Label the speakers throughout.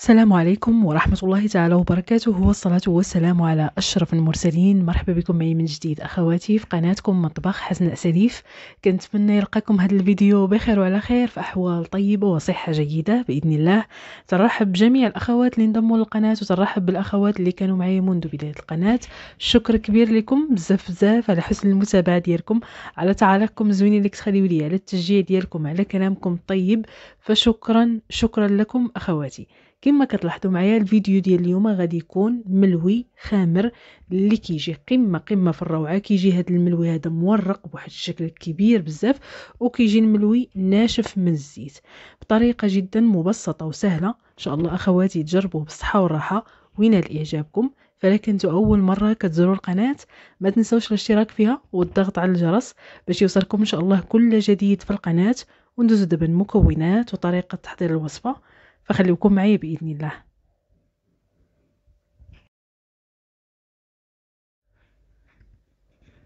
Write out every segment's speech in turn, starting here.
Speaker 1: السلام عليكم ورحمة الله تعالى وبركاته والصلاة والسلام على أشرف المرسلين مرحبا بكم معي من جديد أخواتي في قناتكم مطبخ حسن سليف كنتمنى يلقاكم هذا الفيديو بخير وعلى خير في أحوال طيبة وصحة جيدة بإذن الله ترحب بجميع الأخوات اللي انضموا للقناة وترحب بالأخوات اللي كانوا معي منذ بداية القناة شكر كبير لكم بزاف بزاف على حسن المتابعة ديالكم على تعليقكم الزوين اللي تخليوا لي على التشجيع ديالكم على كلامكم الطيب فشكرا شكرا لكم أخواتي كما كتلاحظوا معايا الفيديو ديال اليوم غادي يكون ملوي خامر اللي كيجي قمه قمه في الروعه كيجي هذا الملوي هذا مورق بواحد الشكل كبير بزاف وكيجي الملوي ناشف من الزيت بطريقه جدا مبسطه وسهله ان شاء الله اخواتي تجربوه بالصحه والراحه وينال اعجابكم فلا كنتو اول مره كتزوروا القناه ما تنسوش الاشتراك فيها والضغط على الجرس باش يوصلكم ان شاء الله كل جديد في القناه وندوزو دابا المكونات وطريقه تحضير الوصفه فخليكم معايا بإذن الله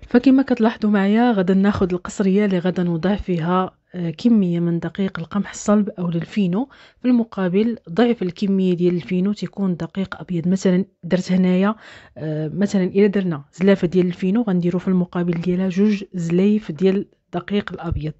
Speaker 1: فكما كتلاحظوا معايا غدا ناخد القصرية اللي غدا نوضع فيها آه، كمية من دقيق القمح الصلب أو الفينو في المقابل ضعف الكمية ديال الفينو تيكون دقيق أبيض مثلا درت هنايا آه، مثلا إلا درنا زلافة ديال الفينو غنديرو في المقابل ديالها جوج زلايف ديال الدقيق الأبيض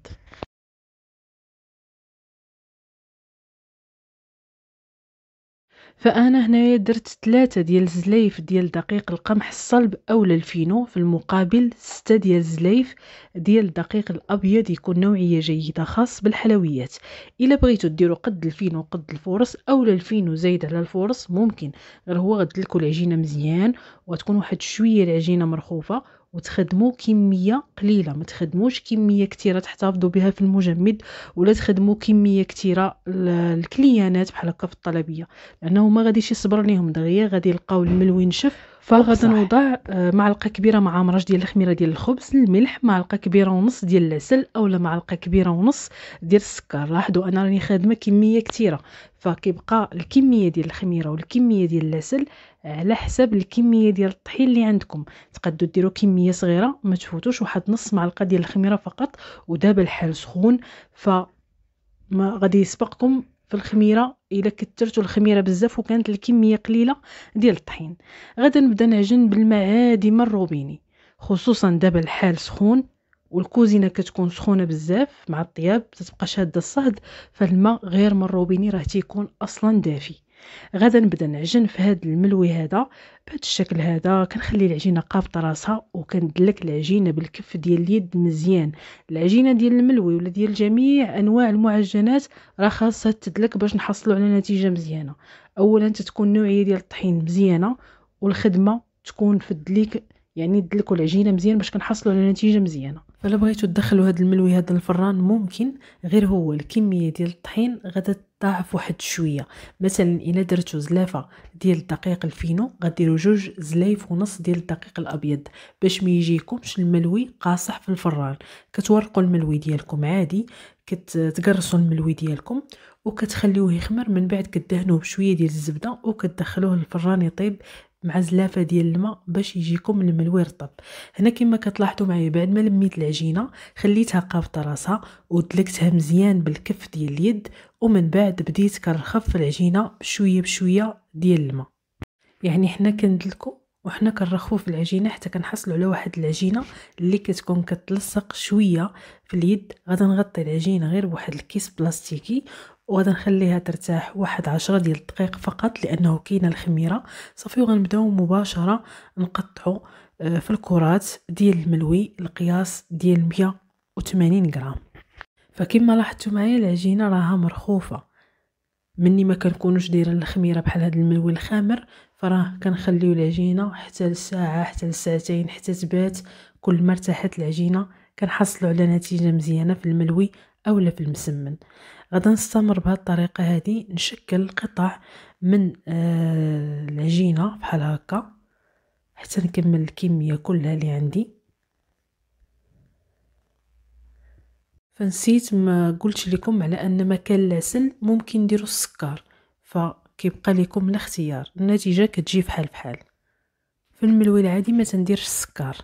Speaker 1: فانا هنايا درت ثلاثة ديال الزلايف ديال دقيق القمح الصلب او الفينو في المقابل ستة ديال الزلايف ديال الدقيق الابيض يكون نوعيه جيده خاص بالحلويات الا بغيتو ديروا قد الفينو قد الفورص او الفينو زايد على الفورص ممكن غير هو غدلكو العجينه مزيان وغتكون واحد شويه العجينه مرخوفه وتخدموا كميه قليله ما تخدموش كميه كثيره تحتفظوا بها في المجمد ولا تخدموا كميه كثيره الكليانات بحال هكا في الطلبيه لانه ما غاديش يصبر ليهم دغيا غادي يلقاو الملوي نشف فغادي نوضع آه، معلقه كبيره مع مرش ديال الخميره ديال الخبز الملح معلقه كبيره ونص ديال العسل اولا معلقه كبيره ونص ديال السكر لاحظوا انا راني خادمه كميه كثيره فكيبقى الكميه ديال الخميره والكميه ديال العسل على حسب الكميه ديال الطحين اللي عندكم تقدروا ديروا كميه صغيره ما تفوتوش واحد نص معلقه ديال الخميره فقط ودابا الحال سخون ف ما غادي يسبقكم في الخميره الا كثرتوا الخميره بزاف وكانت الكميه قليله ديال الطحين غدا نبدا نعجن بالماء عادي من الروبيني خصوصا دابا الحال سخون والكوزينه كتكون سخونه بزاف مع الطياب تتبقى شاده الصهد فالماء غير من الروبيني راه تيكون اصلا دافي غادا نبدا نعجن في هذا الملوي هذا بهذا الشكل هذا كنخلي العجينه قابطه راسها وكندلك العجينه بالكف ديال اليد مزيان العجينه ديال الملوي ولا ديال جميع انواع المعجنات راه خاصها تدلك باش نحصلوا على نتيجه مزيانه اولا تتكون النوعيه ديال الطحين مزيانه والخدمه تكون في الدليك يعني دلكوا العجينه مزيان باش كنحصلوا على نتيجه مزيانه فلا بغيتو تدخلوا هذا الملوي هذا الفران ممكن غير هو الكميه ديال الطحين غادا ضاعف واحد شويه مثلا الا درتو زلافه ديال الدقيق الفينو غديروا جوج زلايف ونص ديال الدقيق الابيض باش ما يجيكمش الملوي قاصح في الفران كتورقوا الملوي ديالكم عادي كتقرصوا الملوي ديالكم وكتخليوه يخمر من بعد كدهنوه بشويه ديال الزبده وكتدخلوه للفران يطيب مع زلافه ديال الماء باش يجيكم الملوي رطب هنا كما كتلاحظوا معايا بعد ما لميت العجينه خليتها قابطه راسها ودلكتها مزيان بالكف ديال اليد ومن بعد بديت كنرخف العجينه بشويه بشويه ديال الماء يعني حنا كندلكو وحنا كنرخفو في العجينه حتى كنحصلوا على واحد العجينه اللي كتكون كتلصق شويه في اليد غادي نغطي العجينه غير بواحد الكيس بلاستيكي نخليها ترتاح واحد عشرة ديال الدقائق فقط لانه كاينه الخميره صافي وغنبداو مباشره نقطعو آه، في الكرات ديال الملوي القياس ديال 180 غرام فكما لاحظتوا معايا العجينه راها مرخوفه مني ما كنكونوش دايرين الخميره بحال هذا الملوي الخامر فراه كنخليو العجينه حتى لساعه حتى لساعتين حتى تبات كل ما ارتاحت العجينه كنحصلوا على نتيجه مزيانه في الملوي اولا في المسمن غادي نستمر بهذه الطريقه هذه نشكل قطع من آه، العجينه بحال هكا حتى نكمل الكميه كلها اللي عندي فنسيت ما قلت لكم على ان مكان العسل ممكن نديرو السكر فكيبقى لكم الاختيار النتيجه كتجي بحال بحال في الملوي العادي ما تنديرش السكر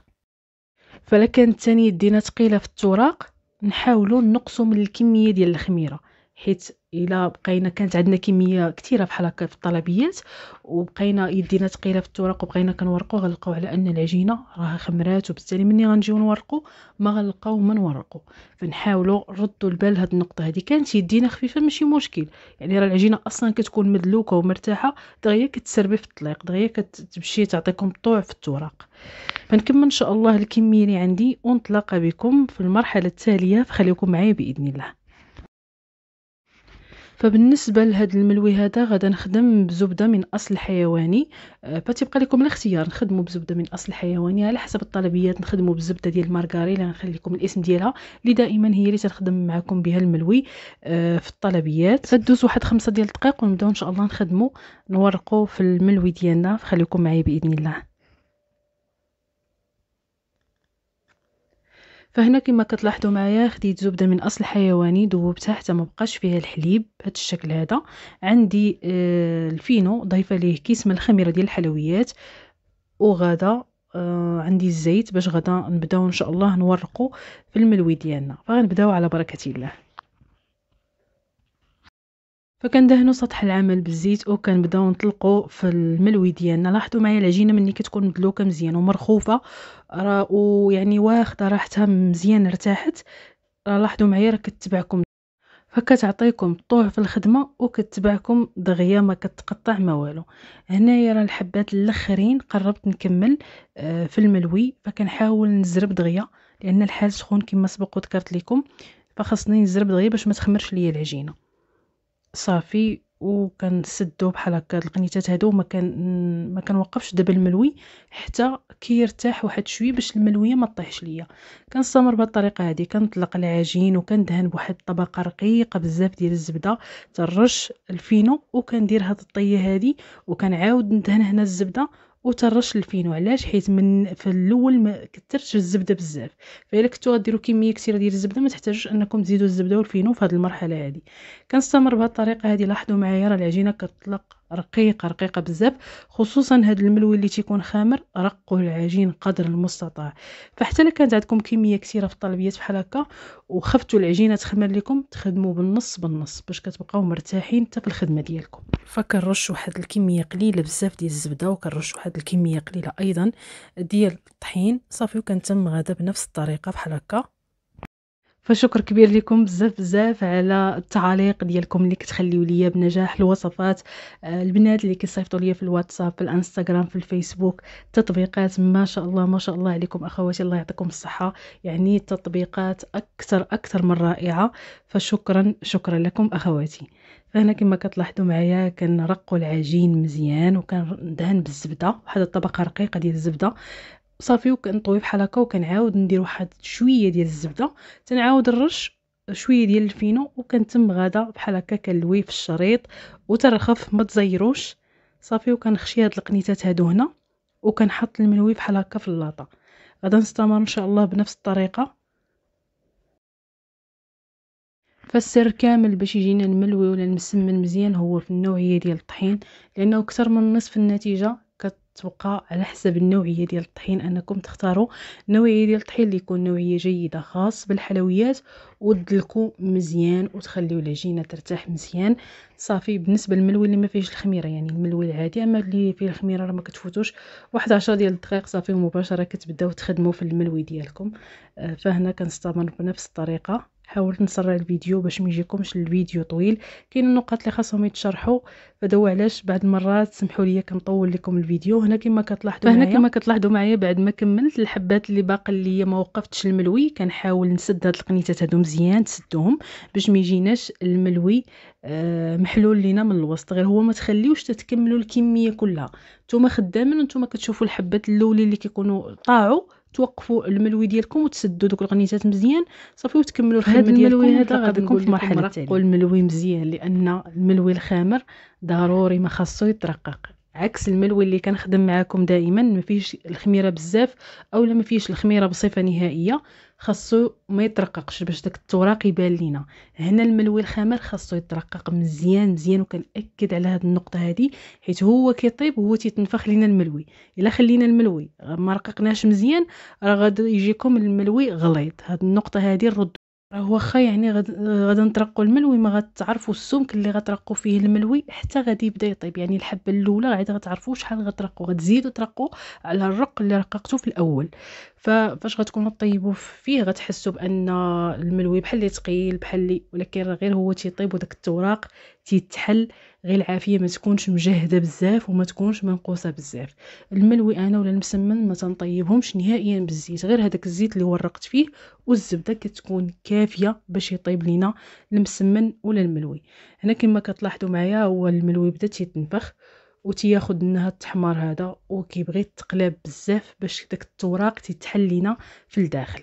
Speaker 1: فلا كانت تاني يدينا ثقيله في التوراق نحاولوا نقصوا من الكميه ديال الخميره حيت الا بقينا كانت عندنا كميه كثيره بحال هكا في الطلبيات وبقينا يدينا ثقيله في التوراق وبقينا كنورقو غنلقاو على ان العجينه راها خمرات وبالتالي ملي غنجيو نورقو ما غنلقاو ما نورقو فنحاولوا نردوا البال هذه النقطه هذه كانت يدينا خفيفه ماشي مشكل يعني راه العجينه اصلا كتكون مدلوكه ومرتاحه دغيا كتسربي في الطليق دغيا كتمشي تعطيكم الطوع في التوراق فنكمل ان شاء الله الكميه اللي عندي ونتلاقى بكم في المرحله التاليه فخليكم معايا باذن الله فبالنسبه لهذا الملوي هذا غادا نخدم بزبده من اصل حيواني آه، فتبقى لكم الاختيار نخدمو بزبده من اصل حيواني على حسب الطلبيات نخدمو بزبدة ديال اللي نخلي لكم الاسم ديالها اللي دائما هي اللي تنخدم معكم بها الملوي آه، في الطلبيات فتدوز واحد خمسة ديال الدقائق ونبداو ان شاء الله نخدمو نورقو في الملوي ديالنا فخليكم معايا باذن الله فهنا كما كتلاحظوا معايا خديت زبده من اصل حيواني ذوبتها حتى ما بقاش فيها الحليب بهذا الشكل هذا عندي آه الفينو ضايفه ليه كيس من الخميره ديال الحلويات وغدا آه عندي الزيت باش غدا نبداو ان شاء الله نورقوا في الملوي ديالنا فغنبداو على بركه الله فكندهنوا سطح العمل بالزيت وكنبداو نطلقوا في الملوي ديالنا لاحظوا معايا العجينه ملي كتكون مدلوكه مزيان ومرخوفه راه ويعني واخده راحتها مزيان ارتاحت راه لاحظوا معايا راه كتبعكم فكتعطيكم طوع في الخدمه وكتبعكم دغيا ما كتقطع ما والو هنايا راه الحبات الاخرين قربت نكمل آه، في الملوي فكنحاول نزرب دغيا لان الحال سخون كما سبق وذكرت لكم فخصني نزرب دغيا باش ما تخمرش ليا العجينه صافي وكنسدو بحال هكا القنيتات هادو ما كان ما كنوقفش دابا الملوي حتى كيرتاح واحد شويه باش الملويه ما طيحش ليا كنستمر بهاد الطريقه هادي كنطلق العجين وكندهن بواحد الطبقه رقيقه بزاف ديال الزبده ترش الفينو وكندير هاد الطيه هادي وكنعاود ندهن هنا الزبده وترش الفينو علاش حيت من في الاول ما كثرتش الزبده بزاف فإلا كنتو غديروا كميه كثيره ديال الزبده ما تحتاجوش انكم تزيدوا الزبده والفينو في هذه المرحله هذه كنستمر بهذه الطريقه هذه لاحظوا معايا راه العجينه كتطلق رقيقه رقيقه بزاف خصوصا هاد الملوي اللي تيكون خامر رقوا العجين قدر المستطاع فحتى الا كانت عندكم كميه كثيره في الطلبيات بحال هكا وخفتوا العجينه تخمر لكم تخدموا بالنص بالنص باش كتبقاو مرتاحين حتى في الخدمه ديالكم فكنرش واحد الكميه قليله بزاف ديال الزبده وكنرش واحد الكميه قليله ايضا ديال الطحين صافي وكنتم غدا بنفس الطريقه بحال هكا فشكر كبير لكم بزاف بزاف على التعاليق ديالكم اللي كتخليو ليا بنجاح الوصفات آه، البنات اللي كيصيفطوا ليا في الواتساب في الانستغرام في الفيسبوك التطبيقات ما شاء الله ما شاء الله عليكم اخواتي الله يعطيكم الصحه يعني التطبيقات اكثر اكثر من رائعه فشكرا شكرا لكم اخواتي فهنا كما كتلاحظوا معايا كنرقوا العجين مزيان وكندهن بالزبده واحد الطبقه رقيقه ديال الزبده صافي وكنطوي بحال هكا وكنعاود ندير واحد شويه ديال الزبده تنعاود الرش شويه ديال الفينو وكنتم غدا بحال هكا كنلوي في الشريط وترخف ما تزيروش صافي وكنخشي هاد القنيتات هادو هنا وكنحط الملوي بحال هكا في اللاطه غدا نستمر ان شاء الله بنفس الطريقه فالسر كامل باش يجينا الملوي ولا المسمن مزيان هو في النوعيه ديال الطحين لانه اكثر من نصف النتيجه كتوقع على حسب النوعيه ديال الطحين انكم تختاروا نوعيه ديال الطحين اللي يكون نوعيه جيده خاص بالحلويات ودلكو مزيان وتخليو العجينه ترتاح مزيان صافي بالنسبه للملوي اللي ما فيهش الخميره يعني الملوي العادي اما اللي فيه الخميره راه ما كتفوتوش واحد 10 ديال الدقائق صافي مباشره كتبداو تخدموا في الملوي ديالكم آه، فهنا كنستمر بنفس الطريقه حاولت نسرع الفيديو باش ما يجيكمش الفيديو طويل كاين النقط اللي خاصهم يتشرحوا فدوا علاش بعض المرات سمحوا لي كنطول لكم الفيديو هنا كما كتلاحظوا هنا كما كتلاحظوا معايا بعد ما كملت الحبات اللي باقي ليا ما وقفتش الملوي كنحاول نسد هاد القنيتات هادو مزيان تسدوهم باش ما يجيناش الملوي آه، محلول لينا من الوسط غير هو ما تخليوش تتكملوا الكميه كلها نتوما خدامين نتوما كتشوفوا الحبات الاولين اللي كيكونوا طاعوا توقفوا الملوي ديالكم وتسدوا دوك الغنيزات مزيان صافي وتكملوا الخدمه ديالكم هذا غادي نكون في مرحله التاليه الملوي مزيان لان الملوي الخامر ضروري ما خاصو يترقق عكس الملوي اللي كنخدم معاكم دائما ما فيهش الخميره بزاف اولا ما فيهش الخميره بصفه نهائيه خاصو ما يترققش باش داك التوراق يبان لينا هنا الملوي الخمر خاصو يترقق مزيان مزيان وكنأكد على هاد النقطه هادي حيت هو كيطيب وهو تيتنفخ لينا الملوي الا خلينا الملوي ما رققناش مزيان راه غادي يجيكم الملوي غليظ هاد النقطه هادي الرد راه واخا يعني غادي نترقوا الملوي ما غتعرفوا السمك اللي غترقوا فيه الملوي حتى غادي يبدا يطيب يعني الحبه الاولى عاد غتعرفوا شحال غترقوا غتزيدوا ترقوا على الرق اللي رققتو في الاول فاش غتكونوا طيبوا فيه غتحسوا بان الملوي بحال اللي ثقيل بحال اللي ولكن غير هو تيطيب وداك التوراق تيتحل غير العافيه ما تكونش مجهده بزاف وما تكونش منقوصه بزاف الملوي انا ولا المسمن ما تنطيبهمش نهائيا بالزيت غير هذاك الزيت اللي ورقت فيه والزبده كتكون كافيه باش يطيب لينا المسمن ولا الملوي هنا كما كتلاحظوا معايا هو الملوي بدا تيتنفخ وتياخد هاد التحمر هذا وكيبغي تقلب بزاف باش داك التوراق تيتحل لينا في الداخل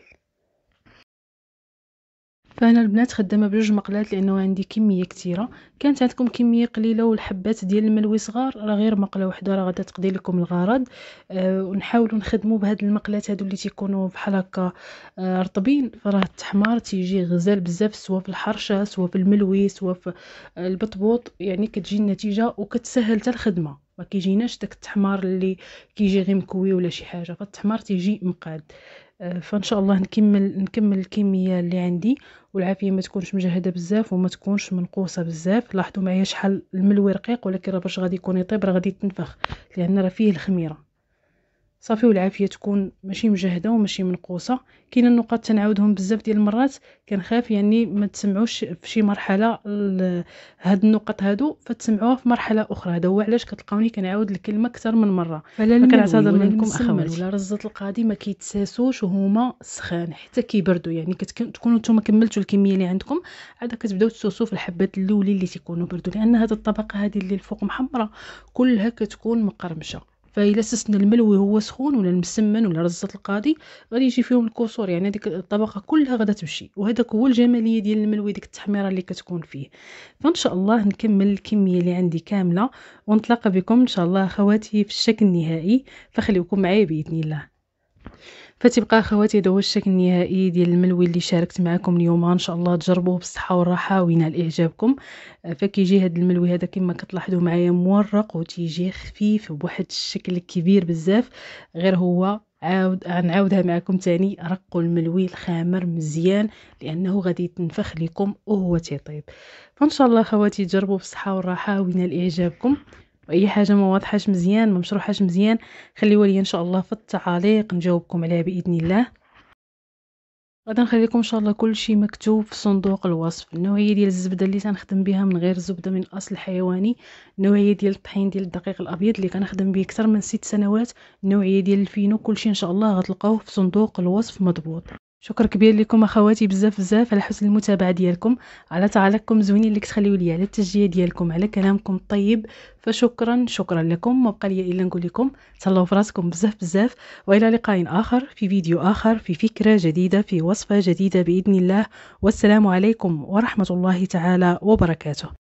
Speaker 1: فانا البنات خدامه بجوج مقلات لانه عندي كميه كثيره كانت عندكم كميه قليله والحبات ديال الملوي صغار راه غير مقله وحده راه غادا تقضي لكم الغرض أه ونحاولوا نخدموا بهاد المقلات هادو اللي تيكونوا بحال هكا أه رطبين فراه التحمار تيجي غزال بزاف سواء في الحرشه سواء في الملوي سواء في آه، البطبوط يعني كتجي النتيجه وكتسهل حتى الخدمه ما كيجيناش داك التحمار اللي كيجي غير مكوي ولا شي حاجه فالتحمار تيجي مقاد آه، فان شاء الله نكمل نكمل الكميه اللي عندي والعافيه ما تكونش مجهده بزاف وما تكونش منقوصه بزاف لاحظوا معايا شحال الملوي رقيق ولكن راه باش غادي يكون يطيب راه غادي يتنفخ لان راه فيه الخميره صافي والعافيه تكون ماشي مجهده وماشي منقوصه كاين النقاط تنعاودهم بزاف ديال المرات كنخاف يعني ما تسمعوش في شي مرحله هاد النقط هادو فتسمعوها في مرحله اخرى هذا هو علاش كتلقاوني كنعاود الكلمه اكثر من مره فكنعتذر منكم اخواتي ولا رزه القاضي ما كيتساسوش وهما سخان حتى كيبردوا يعني كتكونوا نتوما كملتوا الكميه اللي عندكم عاد كتبداو تسوسوا في الحبات الاولين اللي تيكونوا بردوا لان هاد الطبقه هذه اللي الفوق محمره كلها كتكون مقرمشه فإلا سسنا الملوي هو سخون ولا المسمن ولا رزة القاضي غادي يجي فيهم الكسور يعني هذيك الطبقة كلها غادا تمشي وهذاك هو الجمالية ديال الملوي ديك التحميرة اللي كتكون فيه فإن شاء الله نكمل الكمية اللي عندي كاملة ونتلاقى بكم إن شاء الله خواتي في الشكل النهائي فخليكم معايا بإذن الله فتبقى اخواتي هذا هو الشكل النهائي ديال الملوي اللي شاركت معكم اليوم ان شاء الله تجربوه بالصحه والراحه وينال اعجابكم فكيجي هذا الملوي هذا كما كتلاحظوا معايا مورق وتيجي خفيف بواحد الشكل كبير بزاف غير هو عاود غنعاودها معكم تاني رقوا الملوي الخامر مزيان لانه غادي يتنفخ لكم وهو تيطيب فان شاء الله خواتي تجربوا بالصحه والراحه وينال اعجابكم واي حاجه ما واضحاش مزيان ما مشروحاش مزيان خليوها ليا ان شاء الله في التعاليق نجاوبكم عليها باذن الله غادي نخليكم ان شاء الله كل شيء مكتوب في صندوق الوصف النوعيه ديال الزبده اللي تنخدم بها من غير زبده من اصل حيواني النوعيه ديال الطحين ديال الدقيق الابيض اللي كنخدم به اكثر من ست سنوات النوعيه ديال الفينو كل شيء ان شاء الله غتلقاوه في صندوق الوصف مضبوط شكر كبير لكم اخواتي بزاف بزاف على حسن المتابعه ديالكم على تعليقكم زوينين اللي كتخليو لي على التشجيع ديالكم على كلامكم الطيب فشكرا شكرا لكم ما بقى لي الا نقول لكم تهلاو في راسكم بزاف بزاف والى لقاء اخر في فيديو اخر في فكره جديده في وصفه جديده باذن الله والسلام عليكم ورحمه الله تعالى وبركاته